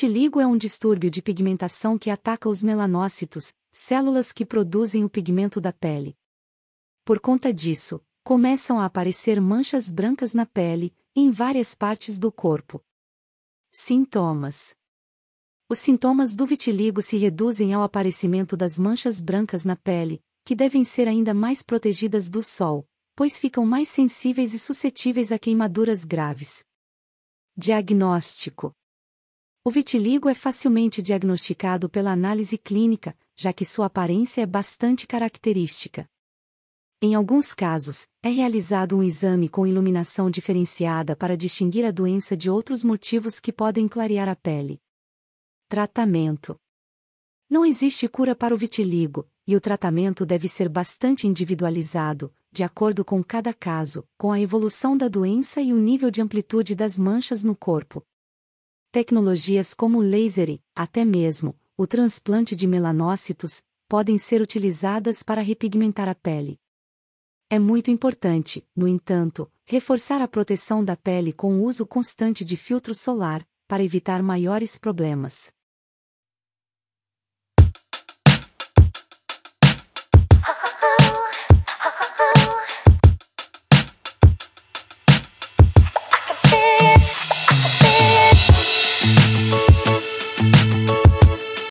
Vitiligo é um distúrbio de pigmentação que ataca os melanócitos, células que produzem o pigmento da pele. Por conta disso, começam a aparecer manchas brancas na pele, em várias partes do corpo. Sintomas: Os sintomas do vitiligo se reduzem ao aparecimento das manchas brancas na pele, que devem ser ainda mais protegidas do sol, pois ficam mais sensíveis e suscetíveis a queimaduras graves. Diagnóstico: o vitiligo é facilmente diagnosticado pela análise clínica, já que sua aparência é bastante característica. Em alguns casos, é realizado um exame com iluminação diferenciada para distinguir a doença de outros motivos que podem clarear a pele. Tratamento: Não existe cura para o vitiligo, e o tratamento deve ser bastante individualizado, de acordo com cada caso, com a evolução da doença e o nível de amplitude das manchas no corpo. Tecnologias como o laser e, até mesmo, o transplante de melanócitos, podem ser utilizadas para repigmentar a pele. É muito importante, no entanto, reforçar a proteção da pele com o uso constante de filtro solar, para evitar maiores problemas.